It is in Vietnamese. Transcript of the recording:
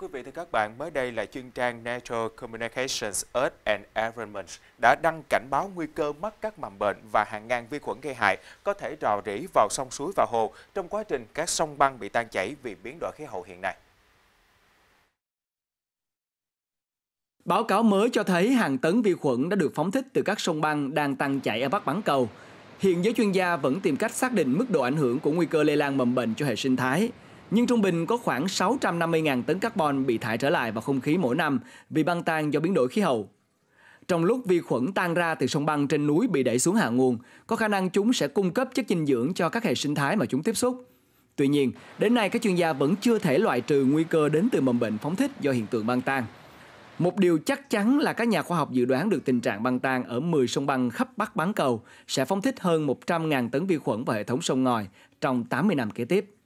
Thưa quý vị và các bạn, mới đây là chuyên trang Natural Communications Earth and Environment đã đăng cảnh báo nguy cơ mắc các mầm bệnh và hàng ngàn vi khuẩn gây hại có thể rò rỉ vào sông suối và hồ trong quá trình các sông băng bị tan chảy vì biến đổi khí hậu hiện nay. Báo cáo mới cho thấy hàng tấn vi khuẩn đã được phóng thích từ các sông băng đang tăng chảy ở Bắc Bán Cầu. Hiện giới chuyên gia vẫn tìm cách xác định mức độ ảnh hưởng của nguy cơ lây lan mầm bệnh cho hệ sinh thái nhưng trung bình có khoảng 650.000 tấn carbon bị thải trở lại vào không khí mỗi năm vì băng tan do biến đổi khí hậu. Trong lúc vi khuẩn tan ra từ sông băng trên núi bị đẩy xuống hạ nguồn, có khả năng chúng sẽ cung cấp chất dinh dưỡng cho các hệ sinh thái mà chúng tiếp xúc. Tuy nhiên, đến nay các chuyên gia vẫn chưa thể loại trừ nguy cơ đến từ mầm bệnh phóng thích do hiện tượng băng tan. Một điều chắc chắn là các nhà khoa học dự đoán được tình trạng băng tan ở 10 sông băng khắp Bắc bán cầu sẽ phóng thích hơn 100.000 tấn vi khuẩn vào hệ thống sông ngòi trong 80 năm kế tiếp.